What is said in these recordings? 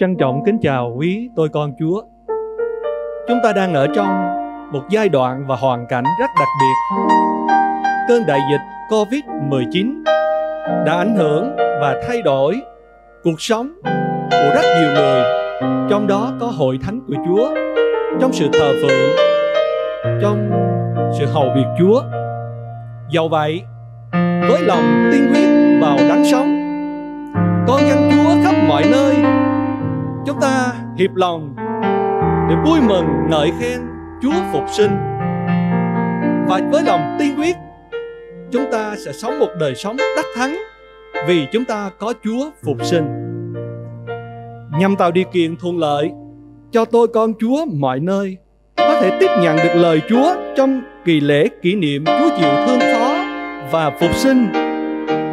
Trân trọng kính chào quý tôi con Chúa. Chúng ta đang ở trong một giai đoạn và hoàn cảnh rất đặc biệt. Cơn đại dịch Covid-19 đã ảnh hưởng và thay đổi cuộc sống của rất nhiều người, trong đó có hội thánh của Chúa, trong sự thờ phượng, trong sự hầu việc Chúa. Dầu vậy, với lòng tin quyết vào đánh sống, con dân Chúa khắp mọi nơi chúng ta hiệp lòng để vui mừng ngợi khen Chúa phục sinh và với lòng tiên quyết chúng ta sẽ sống một đời sống đắc thắng vì chúng ta có Chúa phục sinh nhằm tạo điều kiện thuận lợi cho tôi con Chúa mọi nơi có thể tiếp nhận được lời Chúa trong kỳ lễ kỷ niệm Chúa chịu thương khó và phục sinh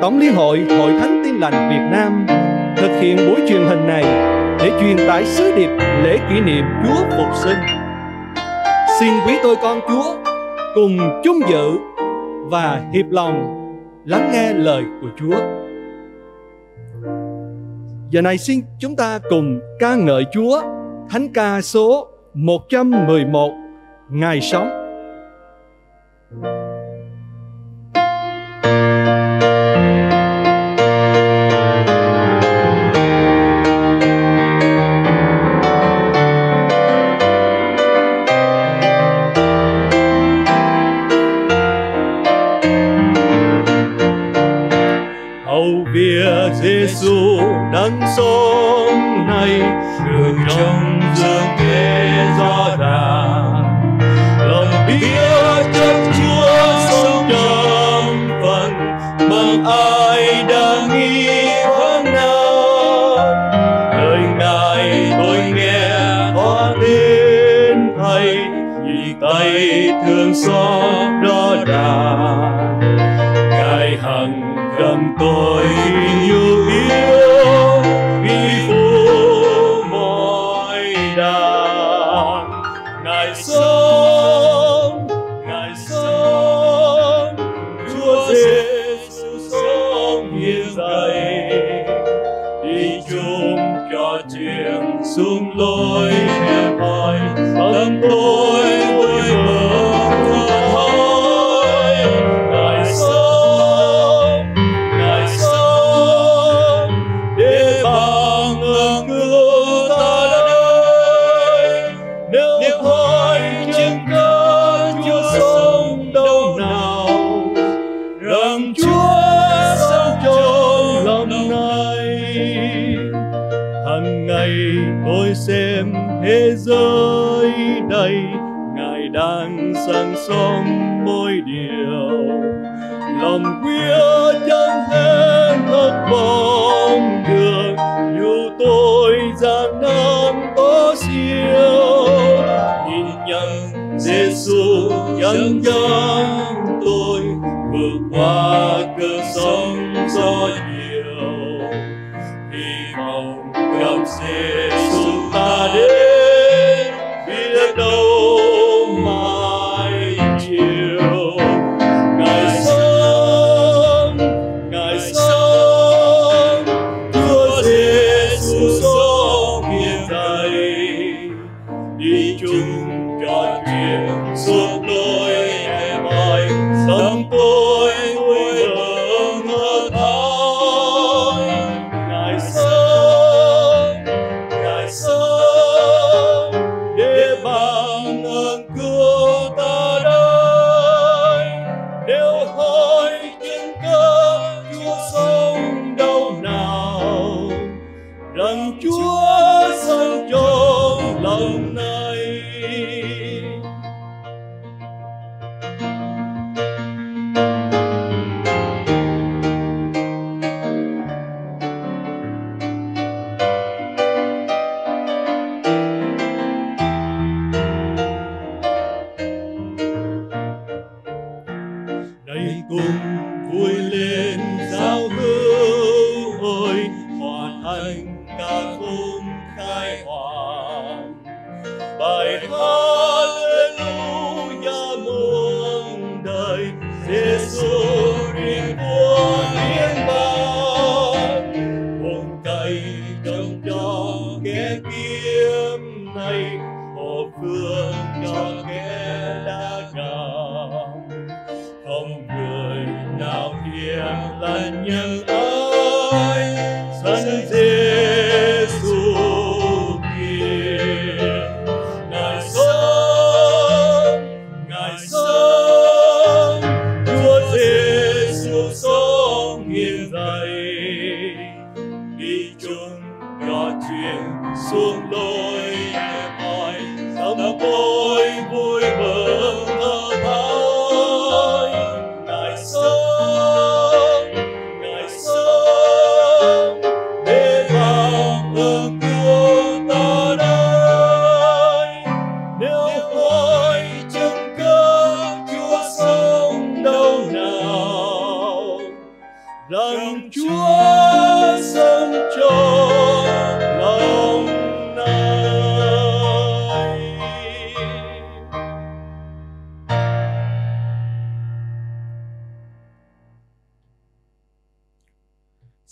Tổng Liên hội Hội Thánh Tin Lành Việt Nam thực hiện buổi truyền hình này để truyền tải sứ điệp lễ kỷ niệm Chúa Phục sinh. Xin quý tôi con Chúa cùng chung dự và hiệp lòng lắng nghe lời của Chúa. Giờ này xin chúng ta cùng ca ngợi Chúa Thánh ca số 111 Ngài sống ngày tôi xem thế giới đây ngài đang sang xóm mỗi điều lòng quyết chẳng thể thất vọng được dù tôi gian nan có siêu nhìn nhận Giêsu nhân dân tôi vượt qua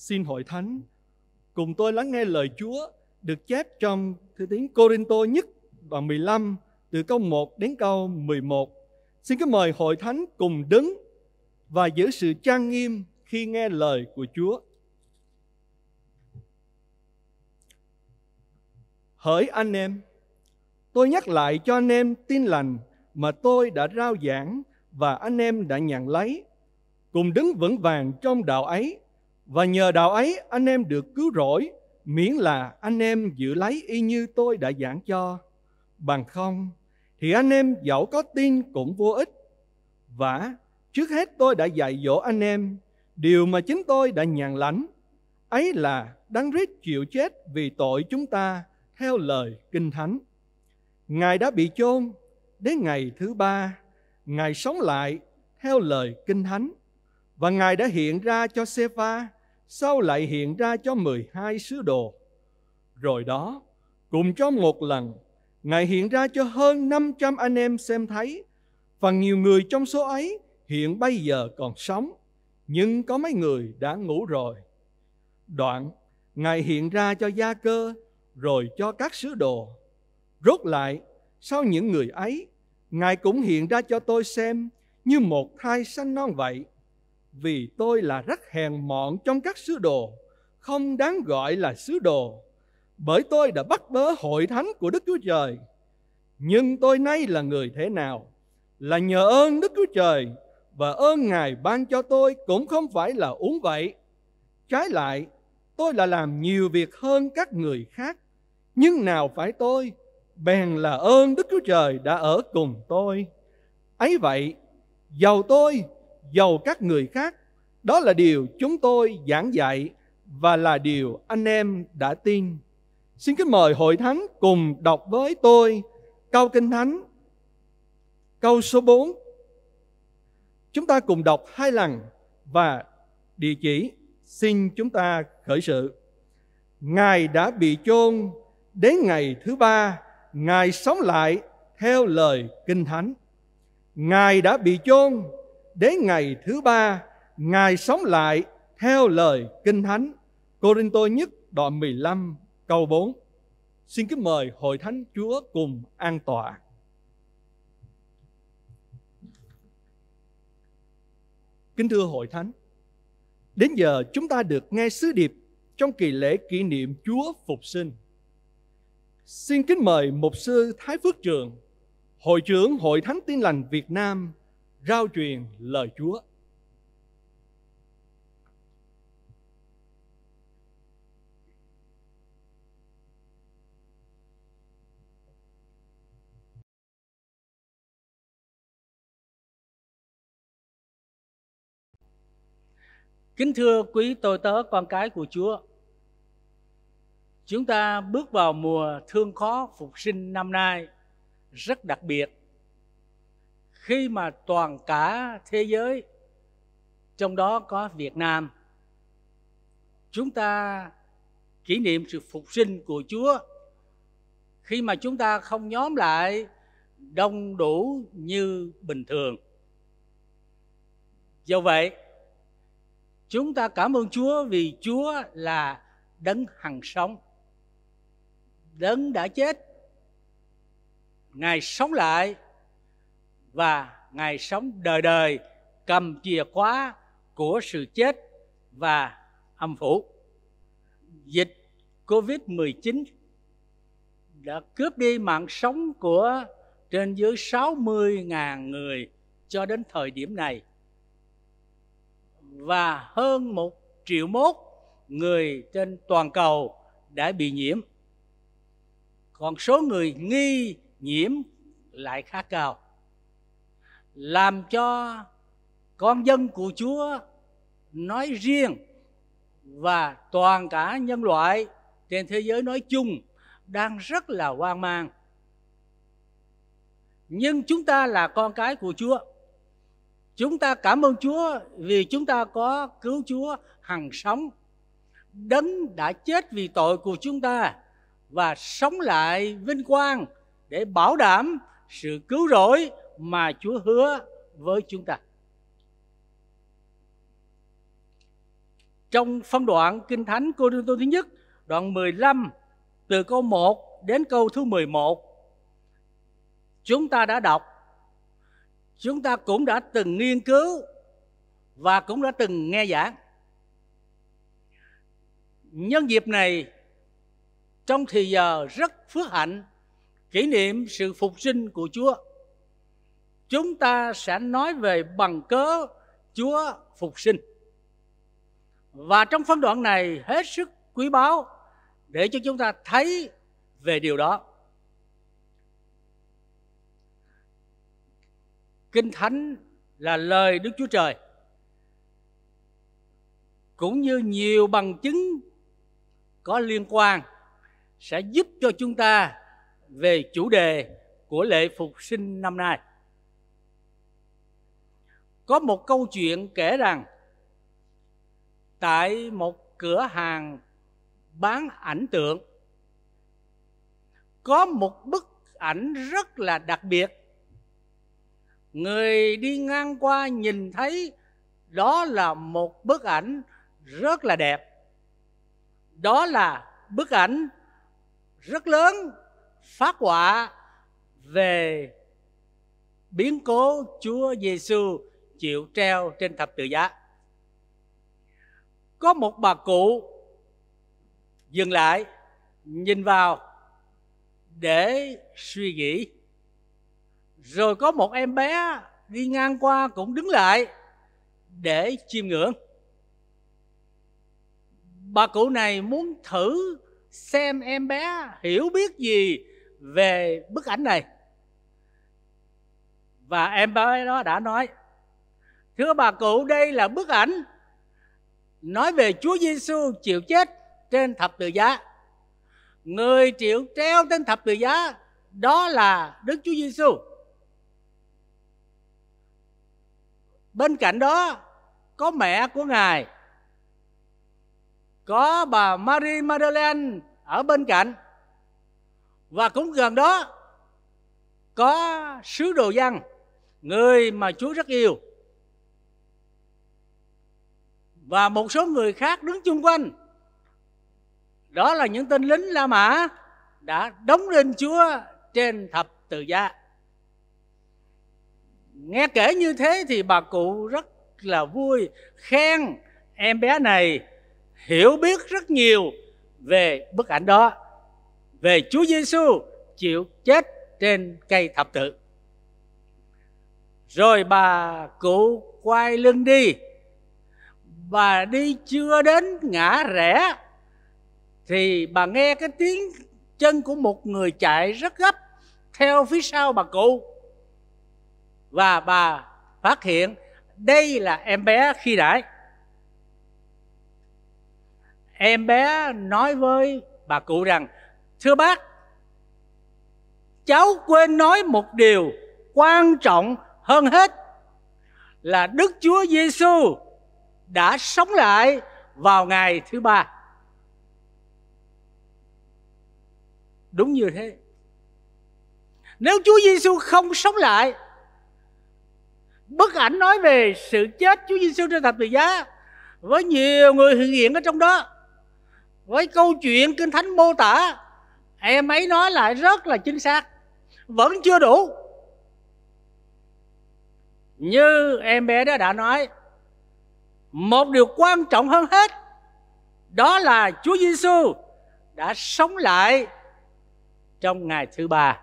xin hội thánh cùng tôi lắng nghe lời Chúa được chép trong thư tín Corinto nhất đoạn 15 từ câu 1 đến câu 11. Xin kính mời hội thánh cùng đứng và giữ sự trang nghiêm khi nghe lời của Chúa. Hỡi anh em, tôi nhắc lại cho anh em tin lành mà tôi đã rao giảng và anh em đã nhận lấy, cùng đứng vững vàng trong đạo ấy và nhờ đạo ấy anh em được cứu rỗi, miễn là anh em giữ lấy y như tôi đã giảng cho. Bằng không, thì anh em dẫu có tin cũng vô ích. Và trước hết tôi đã dạy dỗ anh em điều mà chính tôi đã nhàn lãnh. Ấy là đáng rít chịu chết vì tội chúng ta theo lời Kinh Thánh. Ngài đã bị chôn đến ngày thứ ba, Ngài sống lại theo lời Kinh Thánh. Và Ngài đã hiện ra cho Sepa sau lại hiện ra cho 12 sứ đồ. Rồi đó, cùng cho một lần, Ngài hiện ra cho hơn 500 anh em xem thấy, và nhiều người trong số ấy hiện bây giờ còn sống, nhưng có mấy người đã ngủ rồi. Đoạn, Ngài hiện ra cho gia cơ, rồi cho các sứ đồ. Rốt lại, sau những người ấy, Ngài cũng hiện ra cho tôi xem như một thai sanh non vậy vì tôi là rất hèn mọn trong các sứ đồ, không đáng gọi là sứ đồ, bởi tôi đã bắt bớ hội thánh của Đức Chúa Trời. Nhưng tôi nay là người thế nào? Là nhờ ơn Đức Chúa Trời và ơn Ngài ban cho tôi cũng không phải là uống vậy. Trái lại, tôi là làm nhiều việc hơn các người khác, nhưng nào phải tôi, bèn là ơn Đức Chúa Trời đã ở cùng tôi. Ấy vậy, giàu tôi dầu các người khác. Đó là điều chúng tôi giảng dạy và là điều anh em đã tin. Xin kính mời hội thánh cùng đọc với tôi câu kinh thánh câu số 4. Chúng ta cùng đọc hai lần và địa chỉ xin chúng ta khởi sự. Ngài đã bị chôn đến ngày thứ ba, Ngài sống lại theo lời Kinh Thánh. Ngài đã bị chôn đến ngày thứ ba, Ngài sống lại theo lời Kinh Thánh. Cô Rinh Tô nhất đoạn 15 câu 4. Xin kính mời Hội Thánh Chúa cùng an tọa. Kính thưa Hội Thánh, đến giờ chúng ta được nghe sứ điệp trong kỳ lễ kỷ niệm Chúa Phục sinh. Xin kính mời Mục sư Thái Phước Trường, Hội trưởng Hội Thánh Tin Lành Việt Nam rao truyền lời Chúa. Kính thưa quý tôi tớ con cái của Chúa, chúng ta bước vào mùa thương khó phục sinh năm nay rất đặc biệt khi mà toàn cả thế giới trong đó có Việt Nam chúng ta kỷ niệm sự phục sinh của Chúa khi mà chúng ta không nhóm lại đông đủ như bình thường do vậy chúng ta cảm ơn Chúa vì Chúa là đấng hằng sống đấng đã chết ngài sống lại và Ngài sống đời đời cầm chìa khóa của sự chết và âm phủ. Dịch Covid-19 đã cướp đi mạng sống của trên dưới 60.000 người cho đến thời điểm này và hơn một triệu mốt người trên toàn cầu đã bị nhiễm còn số người nghi nhiễm lại khá cao làm cho con dân của Chúa nói riêng và toàn cả nhân loại trên thế giới nói chung đang rất là hoang mang. Nhưng chúng ta là con cái của Chúa. Chúng ta cảm ơn Chúa vì chúng ta có cứu Chúa hằng sống. Đấng đã chết vì tội của chúng ta và sống lại vinh quang để bảo đảm sự cứu rỗi mà Chúa hứa với chúng ta. Trong phân đoạn Kinh Thánh Cô Đinh tô thứ nhất, đoạn 15 từ câu 1 đến câu thứ 11 chúng ta đã đọc chúng ta cũng đã từng nghiên cứu và cũng đã từng nghe giảng nhân dịp này trong thì giờ rất phước hạnh kỷ niệm sự phục sinh của Chúa chúng ta sẽ nói về bằng cớ Chúa phục sinh. Và trong phân đoạn này hết sức quý báu để cho chúng ta thấy về điều đó. Kinh Thánh là lời Đức Chúa Trời cũng như nhiều bằng chứng có liên quan sẽ giúp cho chúng ta về chủ đề của lễ phục sinh năm nay có một câu chuyện kể rằng tại một cửa hàng bán ảnh tượng có một bức ảnh rất là đặc biệt người đi ngang qua nhìn thấy đó là một bức ảnh rất là đẹp đó là bức ảnh rất lớn phát họa về biến cố Chúa Giêsu chịu treo trên thập tự giá có một bà cụ dừng lại nhìn vào để suy nghĩ rồi có một em bé đi ngang qua cũng đứng lại để chiêm ngưỡng bà cụ này muốn thử xem em bé hiểu biết gì về bức ảnh này và em bé đó đã nói Thưa bà cụ, đây là bức ảnh nói về Chúa Giêsu chịu chết trên thập tự giá. Người chịu treo trên thập tự giá đó là Đức Chúa Giêsu. Bên cạnh đó có mẹ của Ngài. Có bà Marie Magdalene ở bên cạnh. Và cũng gần đó có sứ đồ dân, người mà Chúa rất yêu và một số người khác đứng chung quanh đó là những tên lính La Mã đã đóng lên Chúa trên thập tự giá nghe kể như thế thì bà cụ rất là vui khen em bé này hiểu biết rất nhiều về bức ảnh đó về Chúa Giêsu chịu chết trên cây thập tự rồi bà cụ quay lưng đi bà đi chưa đến ngã rẽ thì bà nghe cái tiếng chân của một người chạy rất gấp theo phía sau bà cụ và bà phát hiện đây là em bé khi nãy em bé nói với bà cụ rằng thưa bác cháu quên nói một điều quan trọng hơn hết là đức chúa giêsu đã sống lại vào ngày thứ ba đúng như thế nếu Chúa Giêsu không sống lại bức ảnh nói về sự chết Chúa Giêsu trên thập tự giá với nhiều người hiện diện ở trong đó với câu chuyện kinh thánh mô tả em ấy nói lại rất là chính xác vẫn chưa đủ như em bé đó đã nói một điều quan trọng hơn hết đó là Chúa Giêsu đã sống lại trong ngày thứ ba.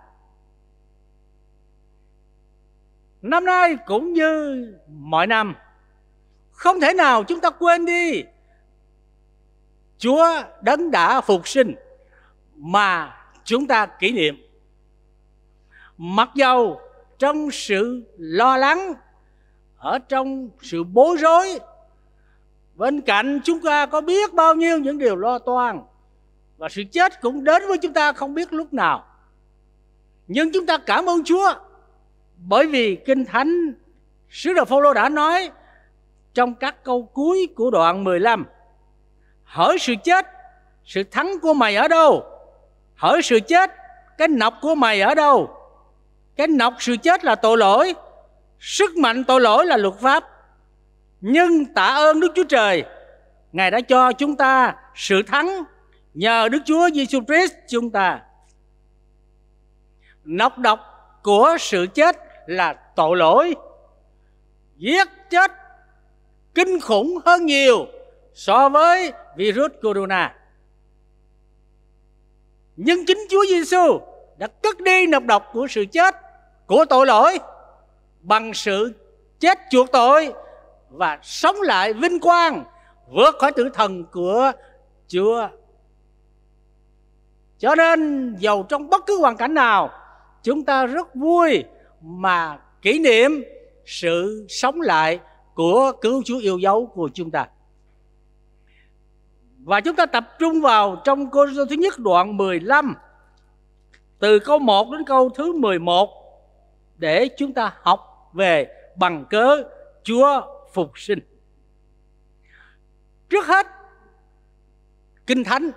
Năm nay cũng như mọi năm, không thể nào chúng ta quên đi Chúa đấng đã phục sinh mà chúng ta kỷ niệm. Mặc dầu trong sự lo lắng, ở trong sự bối rối, Bên cạnh chúng ta có biết bao nhiêu những điều lo toan Và sự chết cũng đến với chúng ta không biết lúc nào Nhưng chúng ta cảm ơn Chúa Bởi vì Kinh Thánh Sứ đồ Phaolô đã nói trong các câu cuối của đoạn 15 Hỡi sự chết, sự thắng của mày ở đâu? Hỡi sự chết, cái nọc của mày ở đâu? Cái nọc sự chết là tội lỗi Sức mạnh tội lỗi là luật pháp nhưng tạ ơn Đức Chúa Trời Ngài đã cho chúng ta sự thắng nhờ Đức Chúa Giêsu Christ chúng ta. Nọc độc của sự chết là tội lỗi. Giết chết kinh khủng hơn nhiều so với virus corona. Nhưng chính Chúa Giêsu đã cất đi nọc độc của sự chết của tội lỗi bằng sự chết chuộc tội và sống lại vinh quang vượt khỏi tử thần của Chúa. Cho nên dầu trong bất cứ hoàn cảnh nào, chúng ta rất vui mà kỷ niệm sự sống lại của cứu Chúa yêu dấu của chúng ta. Và chúng ta tập trung vào trong câu thứ nhất đoạn 15 từ câu 1 đến câu thứ 11 để chúng ta học về bằng cớ Chúa phục sinh trước hết kinh thánh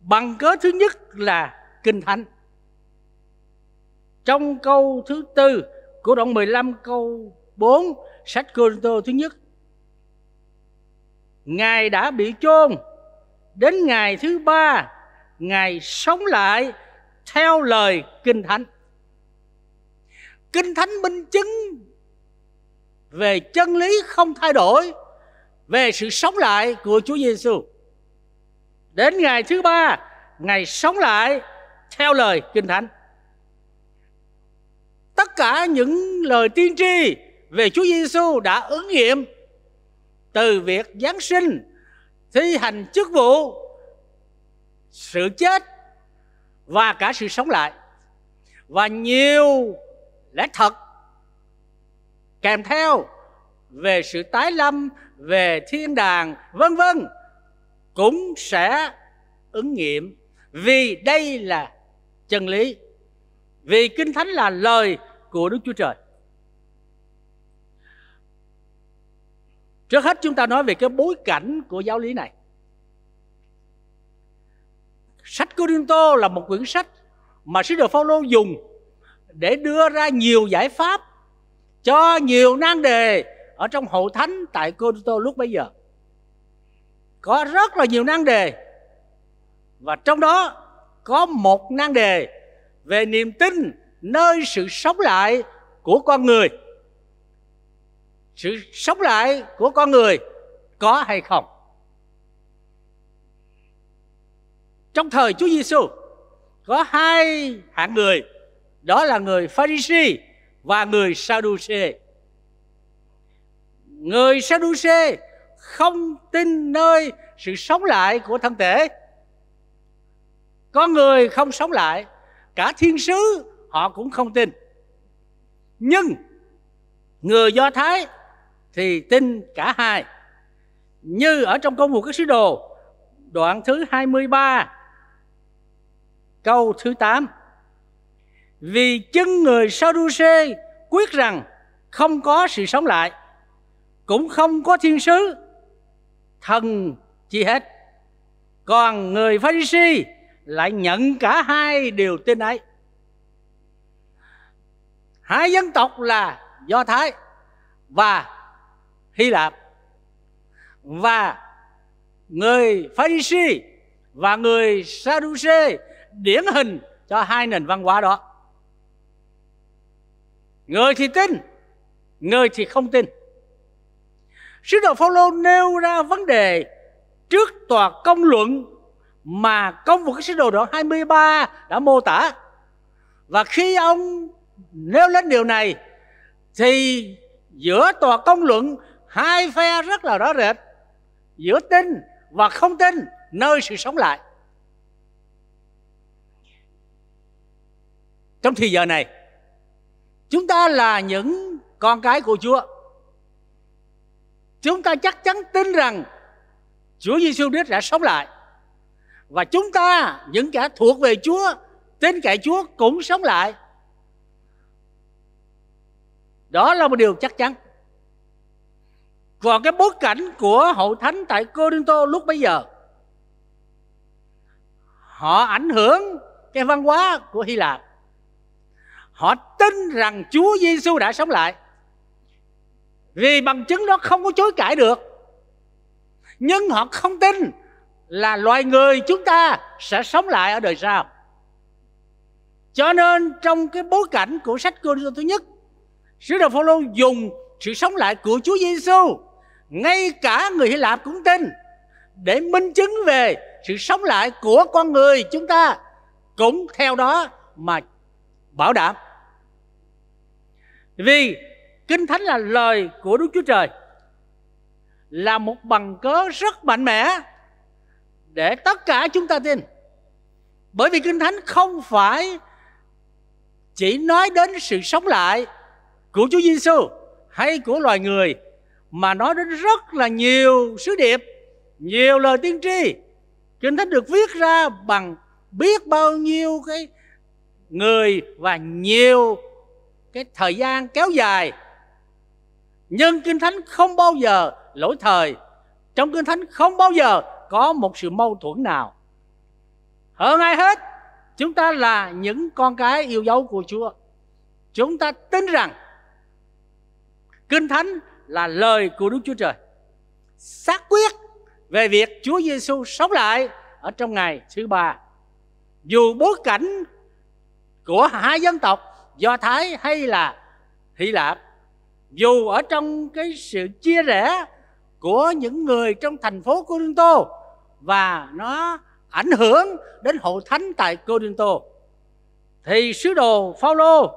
bằng cớ thứ nhất là kinh thánh trong câu thứ tư của đoạn 15 câu 4 sách Cô-rinh-tô thứ nhất Ngài đã bị chôn Đến ngày thứ ba Ngài sống lại theo lời Kinh Thánh Kinh Thánh minh chứng về chân lý không thay đổi về sự sống lại của Chúa Giêsu. Đến ngày thứ ba, ngày sống lại theo lời Kinh Thánh. Tất cả những lời tiên tri về Chúa Giêsu đã ứng nghiệm từ việc Giáng sinh, thi hành chức vụ, sự chết và cả sự sống lại. Và nhiều lẽ thật kèm theo về sự tái lâm, về thiên đàng, vân vân cũng sẽ ứng nghiệm vì đây là chân lý. Vì Kinh Thánh là lời của Đức Chúa Trời. Trước hết chúng ta nói về cái bối cảnh của giáo lý này. Sách Cô Đinh Tô là một quyển sách mà Sứ Đồ Phaolô dùng để đưa ra nhiều giải pháp cho nhiều nan đề ở trong hậu thánh tại Corinto lúc bấy giờ. Có rất là nhiều nan đề và trong đó có một nan đề về niềm tin nơi sự sống lại của con người. Sự sống lại của con người có hay không? Trong thời Chúa Giêsu có hai hạng người, đó là người Pharisee và người Sadduce. Người Sadduce không tin nơi sự sống lại của thân thể. Có người không sống lại, cả thiên sứ họ cũng không tin. Nhưng người Do Thái thì tin cả hai. Như ở trong công vụ các sứ đồ, đoạn thứ 23, câu thứ 8 vì chân người sa Sadduce quyết rằng không có sự sống lại cũng không có thiên sứ thần chi hết còn người pha si lại nhận cả hai điều tin ấy hai dân tộc là do thái và hy lạp và người pha si và người Sadduce điển hình cho hai nền văn hóa đó người thì tin người thì không tin sứ đồ Phaolô nêu ra vấn đề trước tòa công luận mà công vụ các sứ đồ đoạn 23 đã mô tả và khi ông nêu lên điều này thì giữa tòa công luận hai phe rất là rõ rệt giữa tin và không tin nơi sự sống lại trong thời giờ này Chúng ta là những con cái của Chúa. Chúng ta chắc chắn tin rằng Chúa Giêsu Đức đã sống lại. Và chúng ta, những kẻ thuộc về Chúa, tin cậy Chúa cũng sống lại. Đó là một điều chắc chắn. Còn cái bối cảnh của hậu thánh tại Cô Đinh Tô lúc bây giờ Họ ảnh hưởng cái văn hóa của Hy Lạp họ tin rằng Chúa Giêsu đã sống lại vì bằng chứng đó không có chối cãi được nhưng họ không tin là loài người chúng ta sẽ sống lại ở đời sau cho nên trong cái bối cảnh của sách Cô thứ nhất sứ đồ Phaolô dùng sự sống lại của Chúa Giêsu ngay cả người Hy Lạp cũng tin để minh chứng về sự sống lại của con người chúng ta cũng theo đó mà bảo đảm vì Kinh Thánh là lời của Đức Chúa Trời Là một bằng cớ rất mạnh mẽ Để tất cả chúng ta tin Bởi vì Kinh Thánh không phải Chỉ nói đến sự sống lại Của Chúa Giêsu Hay của loài người Mà nói đến rất là nhiều sứ điệp Nhiều lời tiên tri Kinh Thánh được viết ra bằng biết bao nhiêu cái người và nhiều cái thời gian kéo dài nhưng kinh thánh không bao giờ lỗi thời trong kinh thánh không bao giờ có một sự mâu thuẫn nào hơn ai hết chúng ta là những con cái yêu dấu của chúa chúng ta tin rằng kinh thánh là lời của đức chúa trời xác quyết về việc chúa giêsu sống lại ở trong ngày thứ ba dù bối cảnh của hai dân tộc do thái hay là hy lạp dù ở trong cái sự chia rẽ của những người trong thành phố Corinto và nó ảnh hưởng đến hội thánh tại Corinto thì sứ đồ Phaolô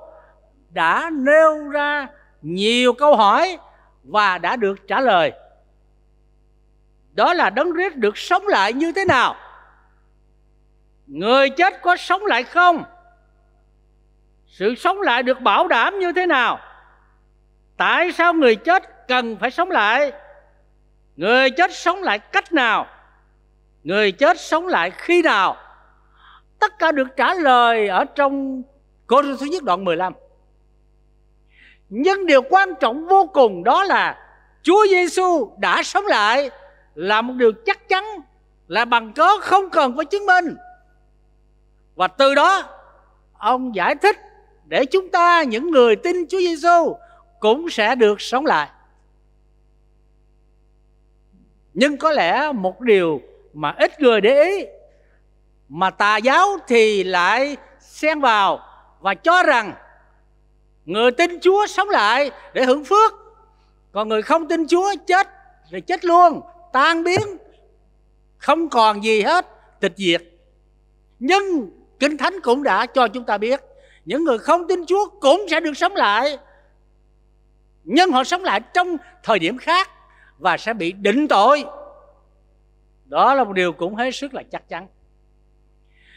đã nêu ra nhiều câu hỏi và đã được trả lời đó là đấng Christ được sống lại như thế nào người chết có sống lại không sự sống lại được bảo đảm như thế nào tại sao người chết cần phải sống lại người chết sống lại cách nào người chết sống lại khi nào tất cả được trả lời ở trong cô thứ nhất đoạn 15 nhưng điều quan trọng vô cùng đó là Chúa Giêsu đã sống lại là một điều chắc chắn là bằng cớ không cần phải chứng minh và từ đó ông giải thích để chúng ta những người tin Chúa Giêsu cũng sẽ được sống lại. Nhưng có lẽ một điều mà ít người để ý mà tà giáo thì lại xen vào và cho rằng người tin Chúa sống lại để hưởng phước, còn người không tin Chúa chết thì chết luôn, tan biến, không còn gì hết, tịch diệt. Nhưng Kinh Thánh cũng đã cho chúng ta biết những người không tin Chúa cũng sẽ được sống lại nhưng họ sống lại trong thời điểm khác và sẽ bị định tội đó là một điều cũng hết sức là chắc chắn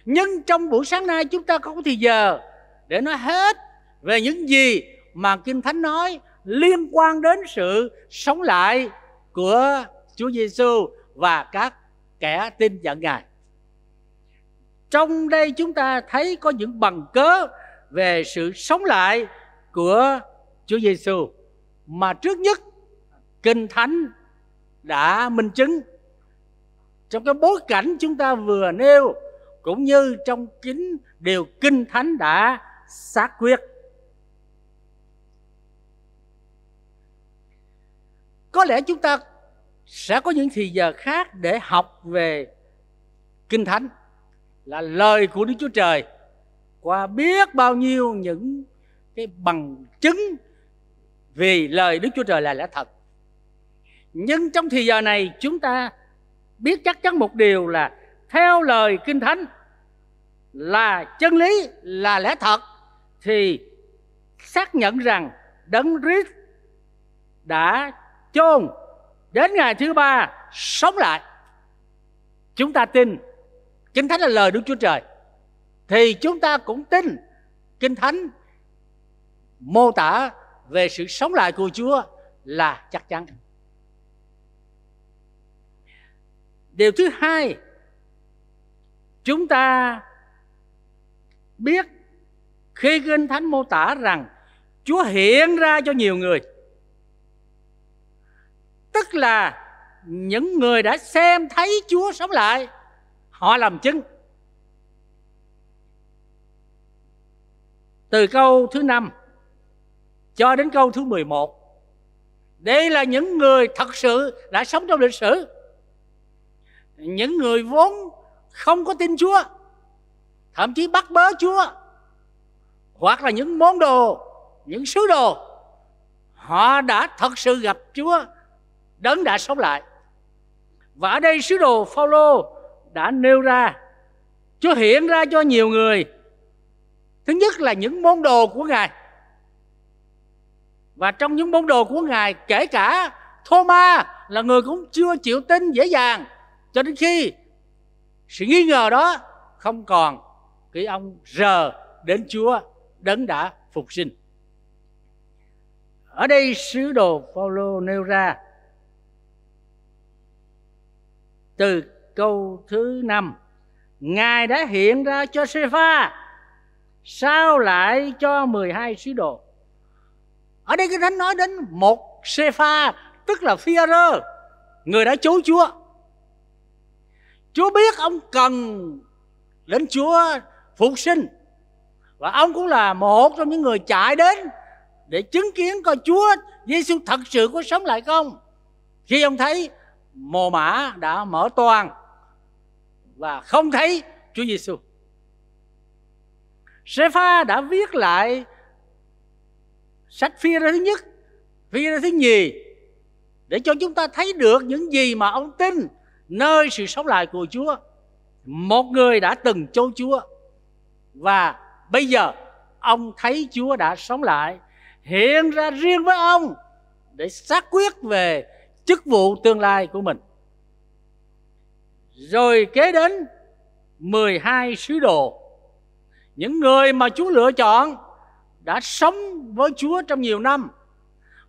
nhưng trong buổi sáng nay chúng ta không có thì giờ để nói hết về những gì mà Kinh Thánh nói liên quan đến sự sống lại của Chúa Giêsu và các kẻ tin nhận Ngài. Trong đây chúng ta thấy có những bằng cớ về sự sống lại của Chúa Giêsu mà trước nhất Kinh Thánh đã minh chứng trong cái bối cảnh chúng ta vừa nêu cũng như trong kính điều Kinh Thánh đã xác quyết. Có lẽ chúng ta sẽ có những thì giờ khác để học về Kinh Thánh là lời của Đức Chúa Trời qua biết bao nhiêu những cái bằng chứng vì lời Đức Chúa Trời là lẽ thật. Nhưng trong thì giờ này chúng ta biết chắc chắn một điều là theo lời Kinh Thánh là chân lý, là lẽ thật thì xác nhận rằng Đấng Christ đã chôn đến ngày thứ ba sống lại. Chúng ta tin Kinh Thánh là lời Đức Chúa Trời thì chúng ta cũng tin kinh thánh mô tả về sự sống lại của Chúa là chắc chắn. Điều thứ hai, chúng ta biết khi Kinh Thánh mô tả rằng Chúa hiện ra cho nhiều người. Tức là những người đã xem thấy Chúa sống lại, họ làm chứng. từ câu thứ năm cho đến câu thứ 11. Đây là những người thật sự đã sống trong lịch sử. Những người vốn không có tin Chúa, thậm chí bắt bớ Chúa, hoặc là những món đồ, những sứ đồ, họ đã thật sự gặp Chúa, đấng đã sống lại. Và ở đây sứ đồ Phaolô đã nêu ra Chúa hiện ra cho nhiều người thứ nhất là những môn đồ của ngài và trong những môn đồ của ngài kể cả Thomas là người cũng chưa chịu tin dễ dàng cho đến khi sự nghi ngờ đó không còn khi ông rờ đến Chúa đấng đã phục sinh. Ở đây sứ đồ Phaolô nêu ra từ câu thứ năm Ngài đã hiện ra cho Sê-pha sao lại cho 12 sứ đồ ở đây cái thánh nói đến một Sepha tức là phi người đã chối Chúa Chúa biết ông cần đến Chúa phục sinh và ông cũng là một trong những người chạy đến để chứng kiến coi Chúa Giêsu thật sự có sống lại không khi ông thấy mồ mã đã mở toang và không thấy Chúa Giêsu Sepha đã viết lại sách phi ra thứ nhất, phi ra thứ nhì để cho chúng ta thấy được những gì mà ông tin nơi sự sống lại của Chúa. Một người đã từng chôn Chúa và bây giờ ông thấy Chúa đã sống lại hiện ra riêng với ông để xác quyết về chức vụ tương lai của mình. Rồi kế đến 12 sứ đồ những người mà Chúa lựa chọn đã sống với Chúa trong nhiều năm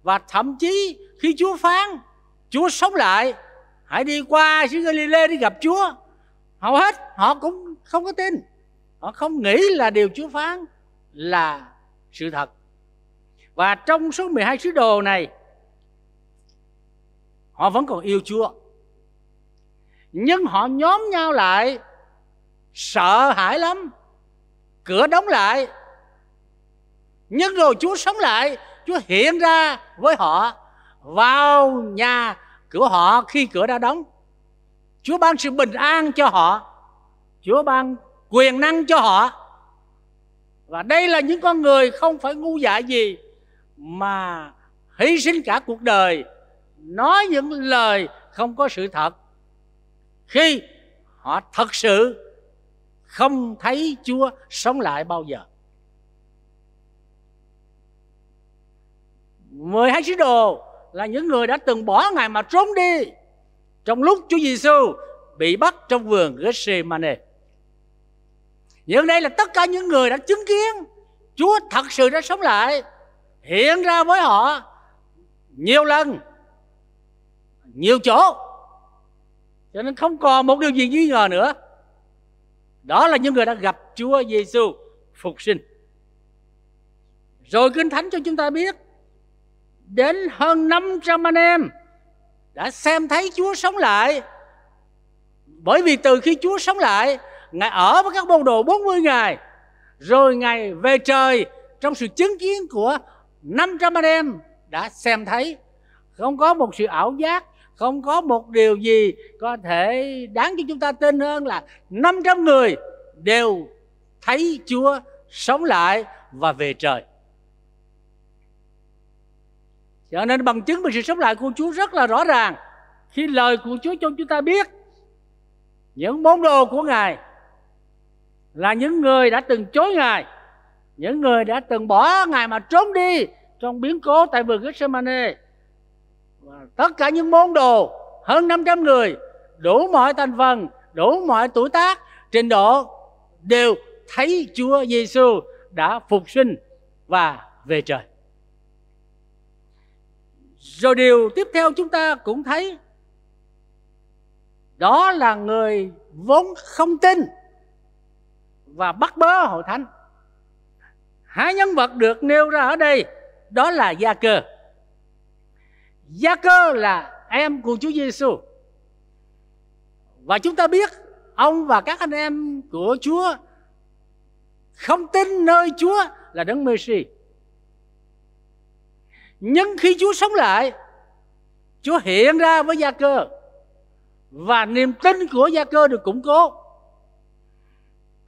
và thậm chí khi Chúa phán Chúa sống lại hãy đi qua xứ Galilee đi gặp Chúa hầu hết họ cũng không có tin họ không nghĩ là điều Chúa phán là sự thật và trong số 12 sứ đồ này họ vẫn còn yêu Chúa nhưng họ nhóm nhau lại sợ hãi lắm cửa đóng lại nhưng rồi chúa sống lại chúa hiện ra với họ vào nhà của họ khi cửa đã đóng chúa ban sự bình an cho họ chúa ban quyền năng cho họ và đây là những con người không phải ngu dại gì mà hy sinh cả cuộc đời nói những lời không có sự thật khi họ thật sự không thấy Chúa sống lại bao giờ. Mười hai sứ đồ là những người đã từng bỏ Ngài mà trốn đi trong lúc Chúa Giêsu bị bắt trong vườn Gethsemane. Nhưng đây là tất cả những người đã chứng kiến Chúa thật sự đã sống lại hiện ra với họ nhiều lần nhiều chỗ cho nên không còn một điều gì nghi ngờ nữa đó là những người đã gặp Chúa Giêsu phục sinh. Rồi Kinh Thánh cho chúng ta biết đến hơn 500 anh em đã xem thấy Chúa sống lại. Bởi vì từ khi Chúa sống lại, Ngài ở với các môn đồ 40 ngày, rồi Ngài về trời trong sự chứng kiến của 500 anh em đã xem thấy. Không có một sự ảo giác không có một điều gì có thể đáng cho chúng ta tin hơn là 500 người đều thấy Chúa sống lại và về trời. Cho nên bằng chứng về sự sống lại của Chúa rất là rõ ràng. Khi lời của Chúa cho chúng ta biết những môn đồ của Ngài là những người đã từng chối Ngài, những người đã từng bỏ Ngài mà trốn đi trong biến cố tại vườn Gethsemane tất cả những môn đồ hơn 500 người đủ mọi thành phần đủ mọi tuổi tác trình độ đều thấy Chúa Giêsu đã phục sinh và về trời rồi điều tiếp theo chúng ta cũng thấy đó là người vốn không tin và bắt bớ hội thánh hai nhân vật được nêu ra ở đây đó là gia cơ Gia cơ là em của Chúa Giêsu và chúng ta biết ông và các anh em của Chúa không tin nơi Chúa là đấng Messi nhưng khi Chúa sống lại Chúa hiện ra với Gia Cơ và niềm tin của Gia Cơ được củng cố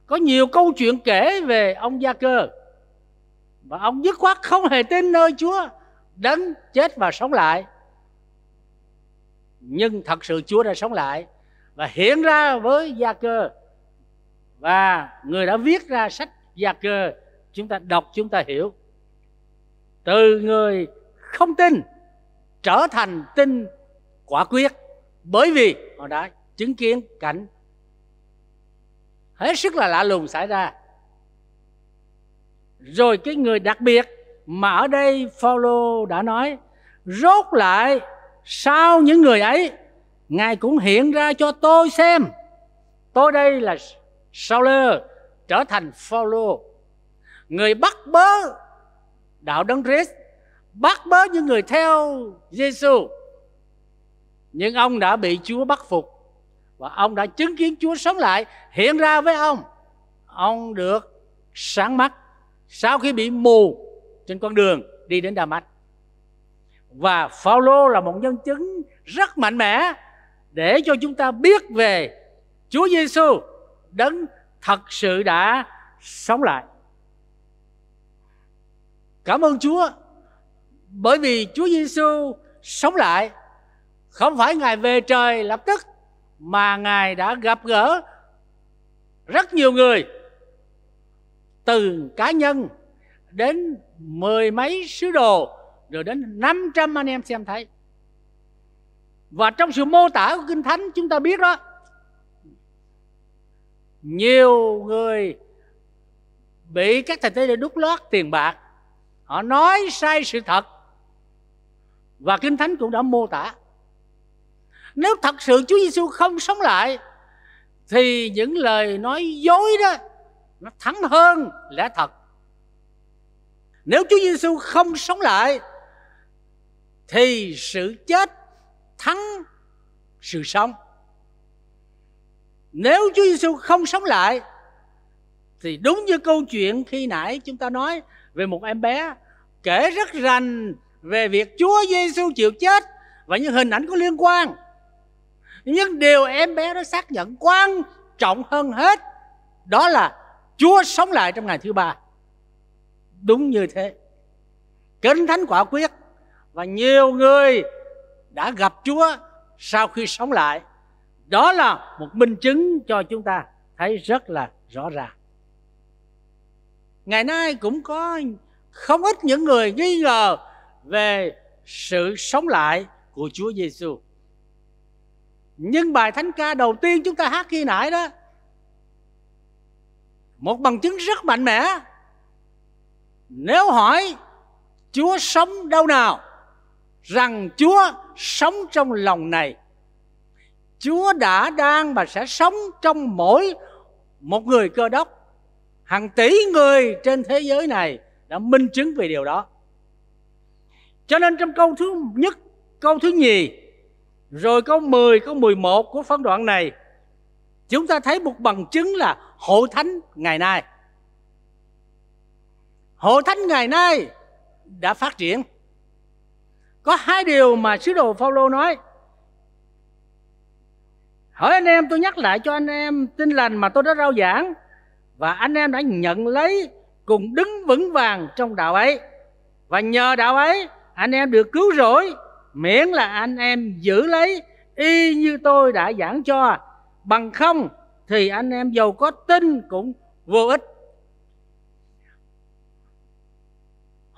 có nhiều câu chuyện kể về ông Gia Cơ và ông dứt khoát không hề tin nơi Chúa đấng chết và sống lại nhưng thật sự Chúa đã sống lại và hiện ra với Gia Cơ và người đã viết ra sách Gia Cơ chúng ta đọc chúng ta hiểu từ người không tin trở thành tin quả quyết bởi vì họ đã chứng kiến cảnh hết sức là lạ lùng xảy ra rồi cái người đặc biệt mà ở đây Phaolô đã nói rốt lại sau những người ấy ngài cũng hiện ra cho tôi xem tôi đây là Sao trở thành Phaolô người bắt bớ đạo đấng Christ bắt bớ những người theo Giêsu nhưng ông đã bị Chúa bắt phục và ông đã chứng kiến Chúa sống lại hiện ra với ông ông được sáng mắt sau khi bị mù trên con đường đi đến Đa-mách. Và Phaolô là một nhân chứng rất mạnh mẽ để cho chúng ta biết về Chúa Giêsu đấng thật sự đã sống lại. Cảm ơn Chúa bởi vì Chúa Giêsu sống lại không phải ngài về trời lập tức mà ngài đã gặp gỡ rất nhiều người từ cá nhân đến mười mấy sứ đồ rồi đến 500 anh em xem thấy và trong sự mô tả của kinh thánh chúng ta biết đó nhiều người bị các thầy tế để đút lót tiền bạc họ nói sai sự thật và kinh thánh cũng đã mô tả nếu thật sự Chúa Giêsu không sống lại thì những lời nói dối đó nó thắng hơn lẽ thật nếu Chúa Giêsu không sống lại thì sự chết thắng sự sống. Nếu Chúa Giêsu không sống lại thì đúng như câu chuyện khi nãy chúng ta nói về một em bé kể rất rành về việc Chúa Giêsu chịu chết và những hình ảnh có liên quan. Nhưng điều em bé đó xác nhận quan trọng hơn hết đó là Chúa sống lại trong ngày thứ ba đúng như thế kính thánh quả quyết và nhiều người đã gặp chúa sau khi sống lại đó là một minh chứng cho chúng ta thấy rất là rõ ràng ngày nay cũng có không ít những người nghi ngờ về sự sống lại của Chúa Giêsu. Nhưng bài thánh ca đầu tiên chúng ta hát khi nãy đó một bằng chứng rất mạnh mẽ nếu hỏi chúa sống đâu nào rằng chúa sống trong lòng này chúa đã đang và sẽ sống trong mỗi một người cơ đốc hàng tỷ người trên thế giới này đã minh chứng về điều đó cho nên trong câu thứ nhất câu thứ nhì rồi câu 10, câu 11 của phân đoạn này Chúng ta thấy một bằng chứng là hội thánh ngày nay Hội thánh ngày nay đã phát triển. Có hai điều mà sứ đồ Phaolô nói. Hỏi anh em tôi nhắc lại cho anh em tin lành mà tôi đã rao giảng và anh em đã nhận lấy cùng đứng vững vàng trong đạo ấy. Và nhờ đạo ấy anh em được cứu rỗi miễn là anh em giữ lấy y như tôi đã giảng cho bằng không thì anh em giàu có tin cũng vô ích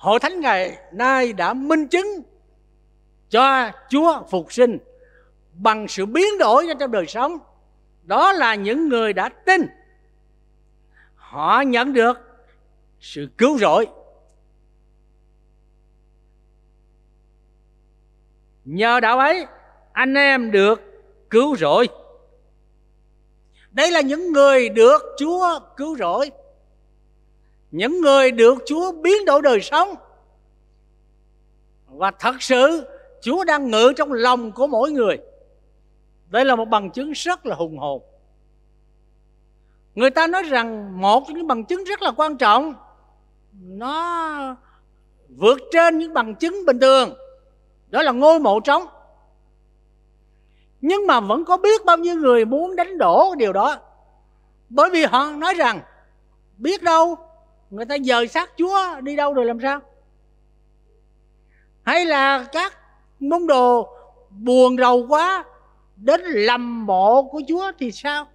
hội thánh ngày nay đã minh chứng cho Chúa phục sinh bằng sự biến đổi trong đời sống. Đó là những người đã tin. Họ nhận được sự cứu rỗi. Nhờ đạo ấy, anh em được cứu rỗi. Đây là những người được Chúa cứu rỗi những người được Chúa biến đổi đời sống và thật sự Chúa đang ngự trong lòng của mỗi người đây là một bằng chứng rất là hùng hồn người ta nói rằng một những bằng chứng rất là quan trọng nó vượt trên những bằng chứng bình thường đó là ngôi mộ trống nhưng mà vẫn có biết bao nhiêu người muốn đánh đổ điều đó bởi vì họ nói rằng biết đâu người ta dời xác chúa đi đâu rồi làm sao hay là các môn đồ buồn rầu quá đến lầm mộ của chúa thì sao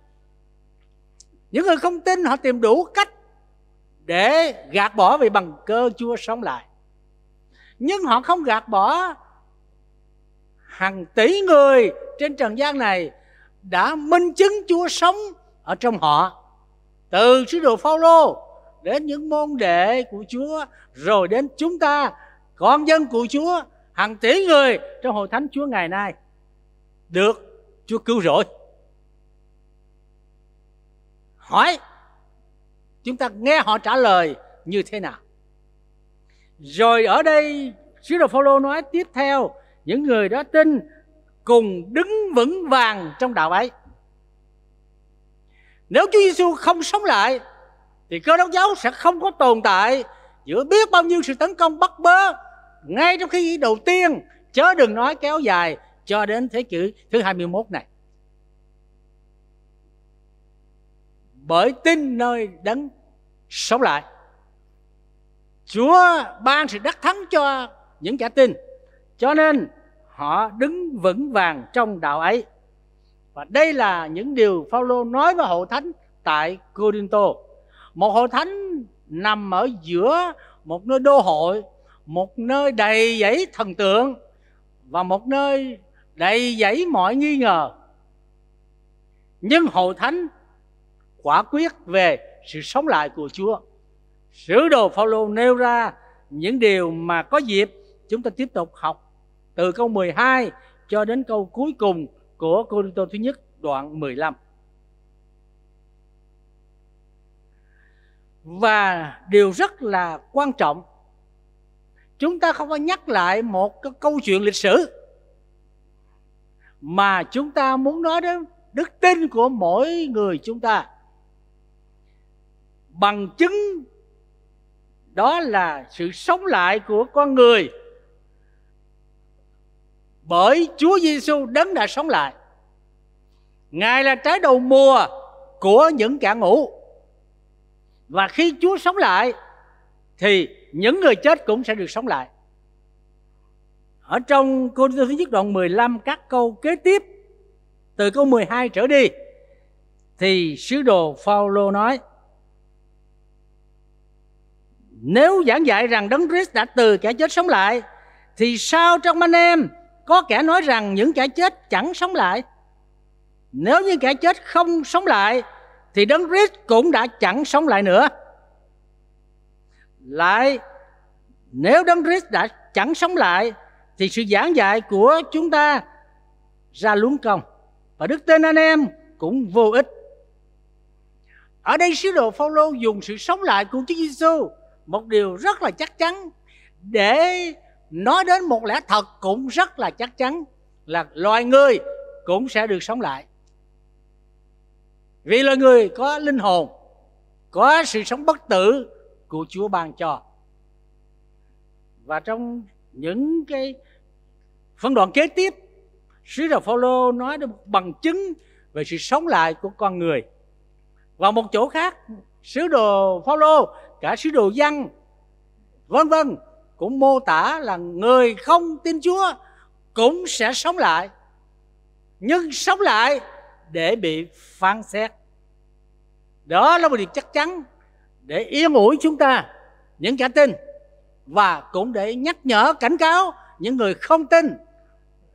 những người không tin họ tìm đủ cách để gạt bỏ vì bằng cơ chúa sống lại nhưng họ không gạt bỏ hàng tỷ người trên trần gian này đã minh chứng chúa sống ở trong họ từ sứ đồ phaolô đến những môn đệ của Chúa rồi đến chúng ta con dân của Chúa hàng tỷ người trong hội thánh Chúa ngày nay được Chúa cứu rỗi. hỏi chúng ta nghe họ trả lời như thế nào rồi ở đây sứ đồ Phaolô nói tiếp theo những người đó tin cùng đứng vững vàng trong đạo ấy nếu Chúa Giêsu không sống lại thì cơ đốc giáo sẽ không có tồn tại giữa biết bao nhiêu sự tấn công bất bớ ngay trong khi đầu tiên chớ đừng nói kéo dài cho đến thế kỷ thứ 21 này. Bởi tin nơi đấng sống lại. Chúa ban sự đắc thắng cho những kẻ tin. Cho nên họ đứng vững vàng trong đạo ấy. Và đây là những điều Phaolô nói với hậu thánh tại Corinto một hội thánh nằm ở giữa một nơi đô hội một nơi đầy dẫy thần tượng và một nơi đầy dẫy mọi nghi ngờ nhưng hội thánh quả quyết về sự sống lại của Chúa sứ đồ Phaolô nêu ra những điều mà có dịp chúng ta tiếp tục học từ câu 12 cho đến câu cuối cùng của Cô Tô thứ nhất đoạn 15. và điều rất là quan trọng chúng ta không có nhắc lại một cái câu chuyện lịch sử mà chúng ta muốn nói đến đức tin của mỗi người chúng ta bằng chứng đó là sự sống lại của con người bởi Chúa Giêsu đấng đã sống lại. Ngài là trái đầu mùa của những kẻ ngủ và khi Chúa sống lại thì những người chết cũng sẽ được sống lại. Ở trong Cô Tô thứ nhất đoạn 15 các câu kế tiếp từ câu 12 trở đi thì sứ đồ Phaolô nói nếu giảng dạy rằng Đấng Christ đã từ kẻ chết sống lại thì sao trong anh em có kẻ nói rằng những kẻ chết chẳng sống lại nếu như kẻ chết không sống lại thì đấng Christ cũng đã chẳng sống lại nữa. Lại nếu đấng Christ đã chẳng sống lại thì sự giảng dạy của chúng ta ra luống công và đức tin anh em cũng vô ích. Ở đây sứ đồ Phaolô dùng sự sống lại của Chúa Giêsu một điều rất là chắc chắn để nói đến một lẽ thật cũng rất là chắc chắn là loài người cũng sẽ được sống lại vì là người có linh hồn có sự sống bất tử của chúa ban cho và trong những cái phân đoạn kế tiếp sứ đồ phaolô nói được bằng chứng về sự sống lại của con người và một chỗ khác sứ đồ phaolô cả sứ đồ văn vân vân cũng mô tả là người không tin chúa cũng sẽ sống lại nhưng sống lại để bị phán xét đó là một điều chắc chắn để yên ủi chúng ta những kẻ tin và cũng để nhắc nhở cảnh cáo những người không tin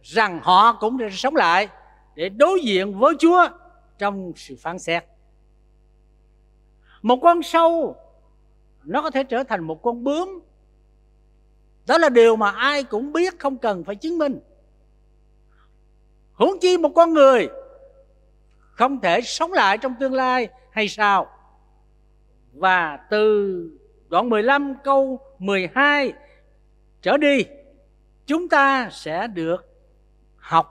rằng họ cũng sẽ sống lại để đối diện với Chúa trong sự phán xét. Một con sâu nó có thể trở thành một con bướm. Đó là điều mà ai cũng biết không cần phải chứng minh. Huống chi một con người không thể sống lại trong tương lai hay sao? Và từ đoạn 15 câu 12 trở đi chúng ta sẽ được học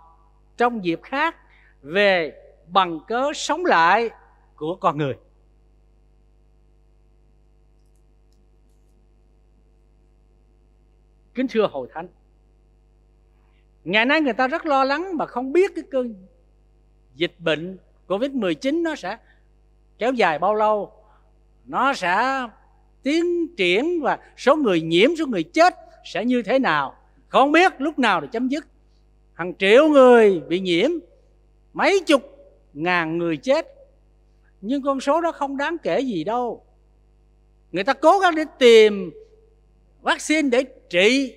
trong dịp khác về bằng cớ sống lại của con người. Kính thưa Hội Thánh, ngày nay người ta rất lo lắng mà không biết cái cơn dịch bệnh Covid-19 nó sẽ kéo dài bao lâu, nó sẽ tiến triển và số người nhiễm, số người chết sẽ như thế nào. Không biết lúc nào được chấm dứt. Hàng triệu người bị nhiễm, mấy chục ngàn người chết. Nhưng con số đó không đáng kể gì đâu. Người ta cố gắng để tìm vaccine để trị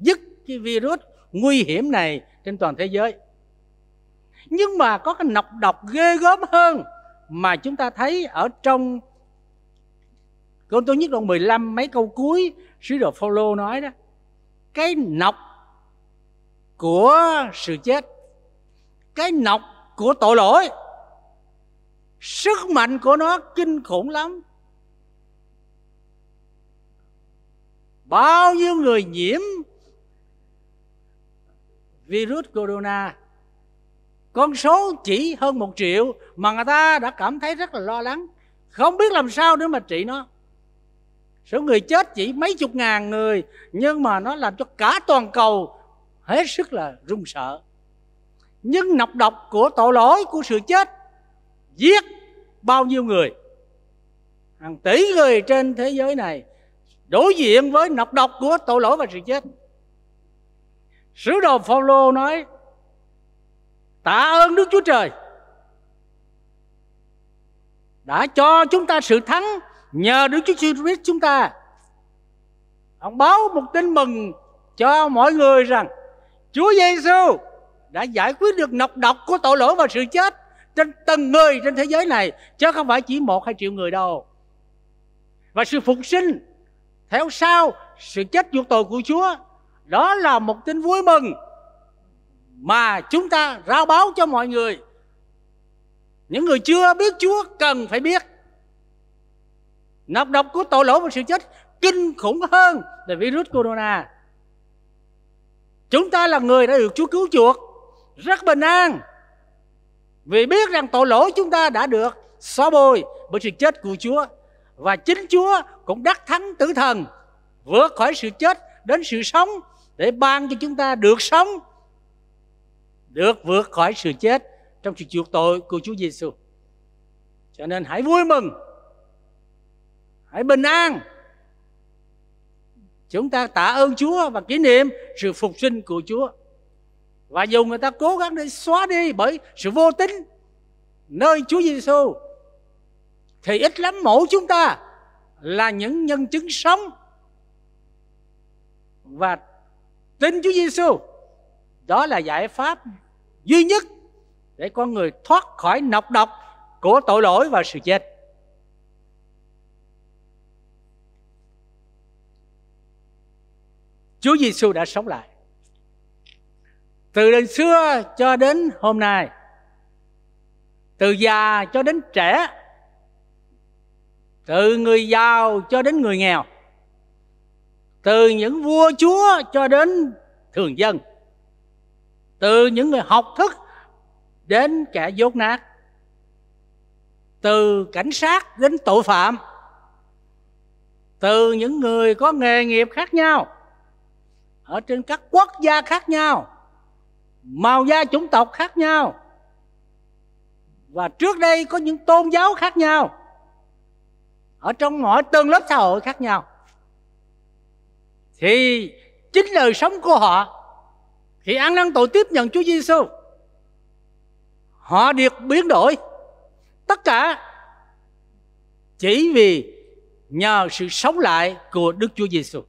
dứt cái virus nguy hiểm này trên toàn thế giới nhưng mà có cái nọc độc ghê gớm hơn mà chúng ta thấy ở trong Côn tôi nhất đoạn 15 mấy câu cuối Sứ đồ Phaolô nói đó Cái nọc của sự chết Cái nọc của tội lỗi Sức mạnh của nó kinh khủng lắm Bao nhiêu người nhiễm virus corona con số chỉ hơn một triệu mà người ta đã cảm thấy rất là lo lắng không biết làm sao nữa mà trị nó số người chết chỉ mấy chục ngàn người nhưng mà nó làm cho cả toàn cầu hết sức là run sợ nhưng nọc độc của tội lỗi của sự chết giết bao nhiêu người hàng tỷ người trên thế giới này đối diện với nọc độc của tội lỗi và sự chết sứ đồ Phaolô nói tạ ơn Đức Chúa Trời đã cho chúng ta sự thắng nhờ Đức Chúa Jesus Christ chúng ta. Ông báo một tin mừng cho mọi người rằng Chúa Giêsu đã giải quyết được nọc độc của tội lỗi và sự chết trên từng người trên thế giới này chứ không phải chỉ một hai triệu người đâu và sự phục sinh theo sau sự chết chuộc tội của Chúa đó là một tin vui mừng mà chúng ta rao báo cho mọi người những người chưa biết Chúa cần phải biết nọc độc của tội lỗi và sự chết kinh khủng hơn là virus corona chúng ta là người đã được Chúa cứu chuộc rất bình an vì biết rằng tội lỗi chúng ta đã được xóa bôi bởi sự chết của Chúa và chính Chúa cũng đắc thắng tử thần vượt khỏi sự chết đến sự sống để ban cho chúng ta được sống được vượt khỏi sự chết trong sự chuộc tội của Chúa Giêsu. Cho nên hãy vui mừng. Hãy bình an. Chúng ta tạ ơn Chúa và kỷ niệm sự phục sinh của Chúa. Và dù người ta cố gắng để xóa đi bởi sự vô tính nơi Chúa Giêsu thì ít lắm mẫu chúng ta là những nhân chứng sống và tin Chúa Giêsu đó là giải pháp duy nhất để con người thoát khỏi nọc độc của tội lỗi và sự chết. Chúa Giêsu đã sống lại. Từ đời xưa cho đến hôm nay, từ già cho đến trẻ, từ người giàu cho đến người nghèo, từ những vua chúa cho đến thường dân từ những người học thức đến kẻ dốt nát từ cảnh sát đến tội phạm từ những người có nghề nghiệp khác nhau ở trên các quốc gia khác nhau màu da chủng tộc khác nhau và trước đây có những tôn giáo khác nhau ở trong mọi tầng lớp xã hội khác nhau thì chính đời sống của họ thì ăn năn tội tiếp nhận Chúa Giêsu họ được biến đổi tất cả chỉ vì nhờ sự sống lại của Đức Chúa Giêsu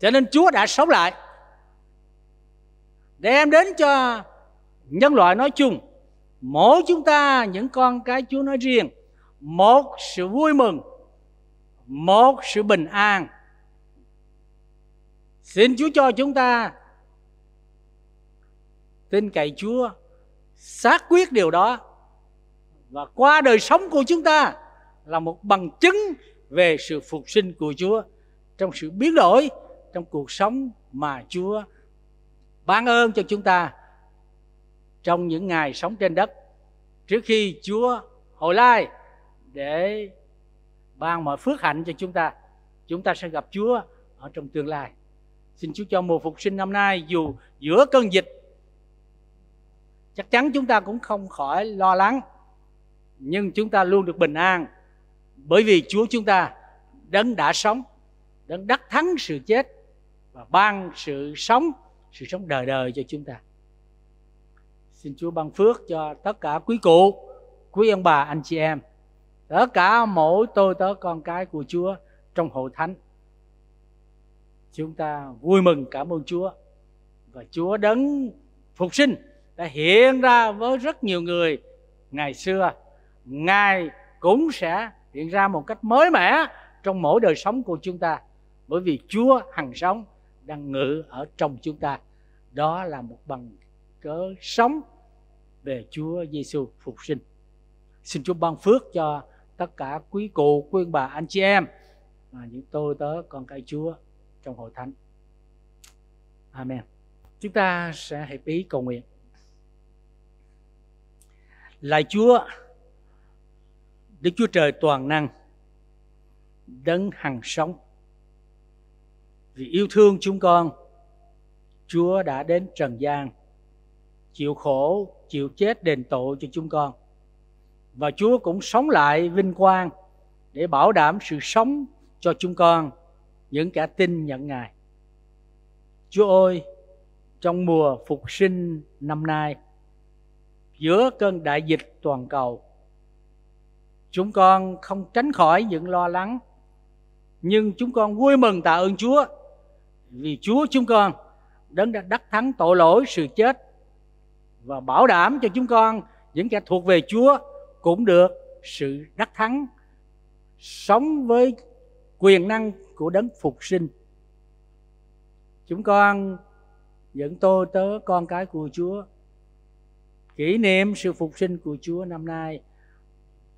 cho nên Chúa đã sống lại đem đến cho nhân loại nói chung mỗi chúng ta những con cái Chúa nói riêng một sự vui mừng một sự bình an xin Chúa cho chúng ta tin cậy Chúa xác quyết điều đó và qua đời sống của chúng ta là một bằng chứng về sự phục sinh của Chúa trong sự biến đổi trong cuộc sống mà Chúa ban ơn cho chúng ta trong những ngày sống trên đất trước khi Chúa hồi lai để ban mọi phước hạnh cho chúng ta chúng ta sẽ gặp Chúa ở trong tương lai xin Chúa cho mùa phục sinh năm nay dù giữa cơn dịch chắc chắn chúng ta cũng không khỏi lo lắng nhưng chúng ta luôn được bình an bởi vì Chúa chúng ta đấng đã sống đấng đắc thắng sự chết và ban sự sống sự sống đời đời cho chúng ta xin Chúa ban phước cho tất cả quý cụ quý ông bà anh chị em tất cả mỗi tôi tớ con cái của Chúa trong hội thánh chúng ta vui mừng cảm ơn Chúa và Chúa đấng phục sinh đã hiện ra với rất nhiều người ngày xưa ngài cũng sẽ hiện ra một cách mới mẻ trong mỗi đời sống của chúng ta bởi vì chúa hằng sống đang ngự ở trong chúng ta đó là một bằng cớ sống về chúa giêsu phục sinh xin chúa ban phước cho tất cả quý cụ quý bà anh chị em và những tôi tớ con cái chúa trong hội thánh amen chúng ta sẽ hiệp ý cầu nguyện Lạy Chúa, Đức Chúa Trời toàn năng, đấng hằng sống. Vì yêu thương chúng con, Chúa đã đến trần gian, chịu khổ, chịu chết đền tội cho chúng con. Và Chúa cũng sống lại vinh quang để bảo đảm sự sống cho chúng con, những kẻ tin nhận Ngài. Chúa ơi, trong mùa phục sinh năm nay, giữa cơn đại dịch toàn cầu chúng con không tránh khỏi những lo lắng nhưng chúng con vui mừng tạ ơn chúa vì chúa chúng con đấng đã đắc thắng tội lỗi sự chết và bảo đảm cho chúng con những kẻ thuộc về chúa cũng được sự đắc thắng sống với quyền năng của đấng phục sinh chúng con dẫn tôi tới con cái của chúa kỷ niệm sự phục sinh của Chúa năm nay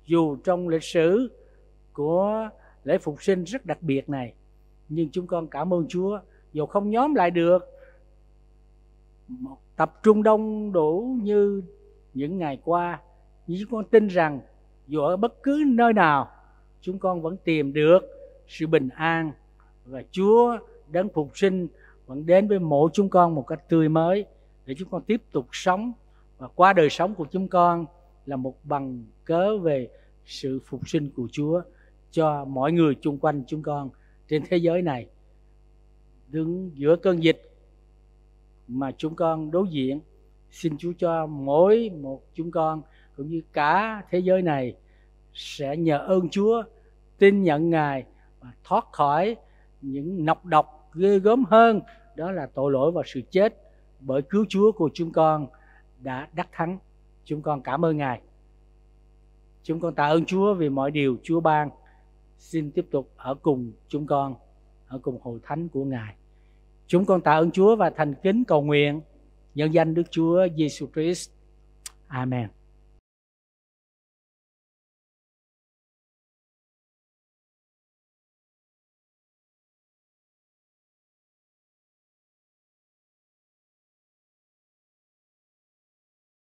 dù trong lịch sử của lễ phục sinh rất đặc biệt này nhưng chúng con cảm ơn Chúa dù không nhóm lại được tập trung đông đủ như những ngày qua nhưng chúng con tin rằng dù ở bất cứ nơi nào chúng con vẫn tìm được sự bình an và Chúa đấng phục sinh vẫn đến với mỗi chúng con một cách tươi mới để chúng con tiếp tục sống và qua đời sống của chúng con là một bằng cớ về sự phục sinh của Chúa cho mọi người chung quanh chúng con trên thế giới này đứng giữa cơn dịch mà chúng con đối diện xin Chúa cho mỗi một chúng con cũng như cả thế giới này sẽ nhờ ơn Chúa tin nhận Ngài và thoát khỏi những nọc độc ghê gớm hơn đó là tội lỗi và sự chết bởi cứu Chúa của chúng con đã đắc thắng. Chúng con cảm ơn Ngài. Chúng con tạ ơn Chúa vì mọi điều Chúa ban. Xin tiếp tục ở cùng chúng con, ở cùng hội thánh của Ngài. Chúng con tạ ơn Chúa và thành kính cầu nguyện nhân danh Đức Chúa Giêsu Christ. Amen.